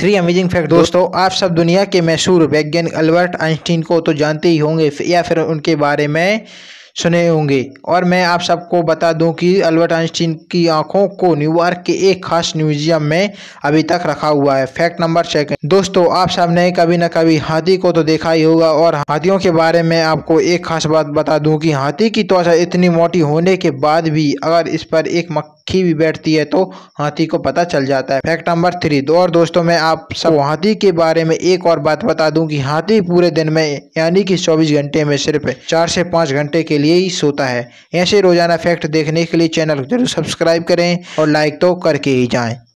three amazing fact दोस्तों आप सब दुनिया के मशहूर वैज्ञानिक अल्बर्ट आइंस्टीन को तो जानते ही होंगे या फिर उनके बारे में सुने होंगे और मैं आप सबको बता दूं कि अल्बर्ट आइंस्टीन की आंखों को न्यूयॉर्क के एक खास म्यूजियम में अभी तक रखा हुआ है फैक्ट नंबर सेकंड दोस्तों आप सब ने कभी ना कभी हाथी को तो देखा ही होगा और हाथियों के बारे में आपको एक खास बात बता दूं कि हाथी की त्वचा इतनी मोटी होने के बाद भी अगर इस पर एक मक्खी भी बैठती है तो हाथी को पता चल जाता है फैक्ट नंबर थ्री दो और दोस्तों मैं आप सब हाथी के बारे में एक और बात बता दूं कि हाथी पूरे दिन में यानी कि 24 घंटे में सिर्फ चार से पाँच घंटे के लिए ही सोता है ऐसे रोजाना फैक्ट देखने के लिए चैनल को जरूर सब्सक्राइब करें और लाइक तो करके ही जाएं